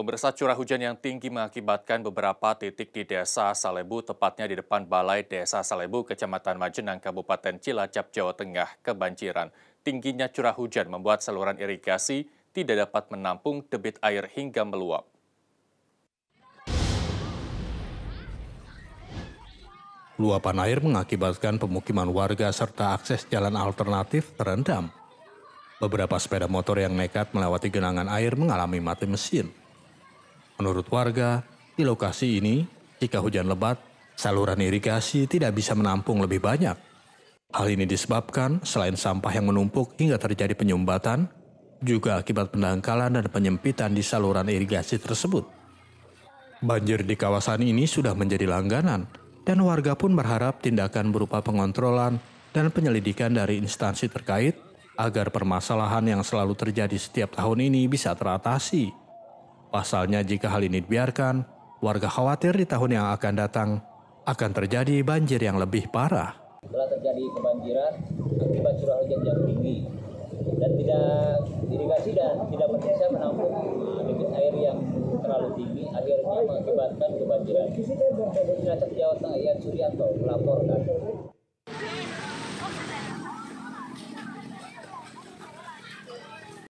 Pemirsa curah hujan yang tinggi mengakibatkan beberapa titik di Desa Salebu, tepatnya di depan Balai Desa Salebu, Kecamatan Majenang, Kabupaten Cilacap, Jawa Tengah, kebanjiran. Tingginya curah hujan membuat saluran irigasi tidak dapat menampung debit air hingga meluap. Luapan air mengakibatkan pemukiman warga serta akses jalan alternatif terendam. Beberapa sepeda motor yang nekat melewati genangan air mengalami mati mesin. Menurut warga, di lokasi ini, jika hujan lebat, saluran irigasi tidak bisa menampung lebih banyak. Hal ini disebabkan selain sampah yang menumpuk hingga terjadi penyumbatan, juga akibat pendangkalan dan penyempitan di saluran irigasi tersebut. Banjir di kawasan ini sudah menjadi langganan, dan warga pun berharap tindakan berupa pengontrolan dan penyelidikan dari instansi terkait agar permasalahan yang selalu terjadi setiap tahun ini bisa teratasi. Pasalnya jika hal ini dibiarkan, warga khawatir di tahun yang akan datang akan terjadi banjir yang lebih parah. Setelah terjadi kebanjiran akibat curah hujan yang tinggi dan tidak irigasi dan tidak bisa menampung debit air yang terlalu tinggi akhirnya mengakibatkan kebanjiran. Cilacap Jawa Tengah Ian Suryanto melaporkan.